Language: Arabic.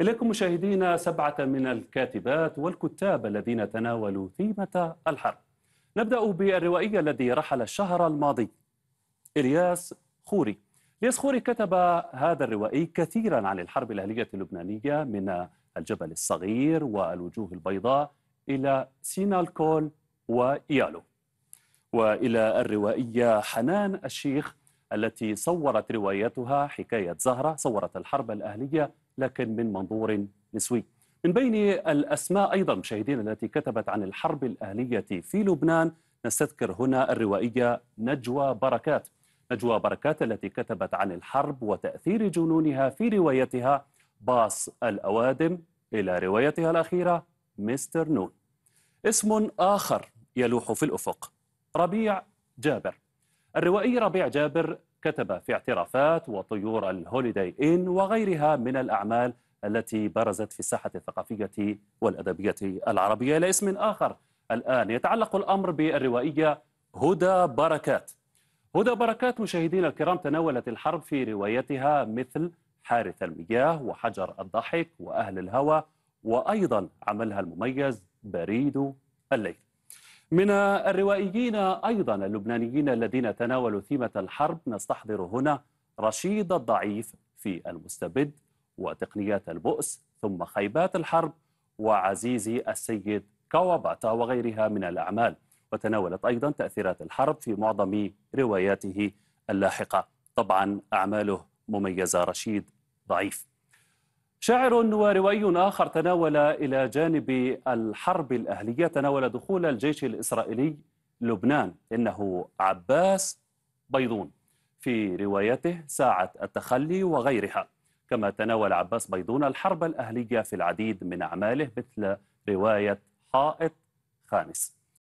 إليكم مشاهدينا سبعة من الكاتبات والكتاب الذين تناولوا ثيمة الحرب نبدأ بالروائي الذي رحل الشهر الماضي إلياس خوري إلياس خوري كتب هذا الروائي كثيرا عن الحرب الأهلية اللبنانية من الجبل الصغير والوجوه البيضاء إلى سينالكول ويالو وإلى الروائية حنان الشيخ التي صورت روايتها حكاية زهرة صورت الحرب الأهلية لكن من منظور نسوي من بين الأسماء أيضا مشاهدين التي كتبت عن الحرب الأهلية في لبنان نستذكر هنا الروائية نجوى بركات نجوى بركات التي كتبت عن الحرب وتأثير جنونها في روايتها باص الأوادم إلى روايتها الأخيرة مستر نون اسم آخر يلوح في الأفق ربيع جابر الروائي ربيع جابر كتب في اعترافات وطيور الهوليداي إن وغيرها من الأعمال التي برزت في الساحة الثقافية والأدبية العربية إلى اسم آخر الآن يتعلق الأمر بالروائية هدى بركات هدى بركات مشاهدينا الكرام تناولت الحرب في روايتها مثل حارث المياه وحجر الضحك وأهل الهوى وأيضا عملها المميز بريد الليل من الروائيين أيضا اللبنانيين الذين تناولوا ثيمة الحرب نستحضر هنا رشيد الضعيف في المستبد وتقنيات البؤس ثم خيبات الحرب وعزيزي السيد كواباتا وغيرها من الأعمال وتناولت أيضا تأثيرات الحرب في معظم رواياته اللاحقة طبعا أعماله مميزة رشيد ضعيف شاعر وروائي آخر تناول إلى جانب الحرب الأهلية تناول دخول الجيش الإسرائيلي لبنان إنه عباس بيضون في روايته ساعة التخلي وغيرها كما تناول عباس بيضون الحرب الأهلية في العديد من أعماله مثل رواية حائط خامس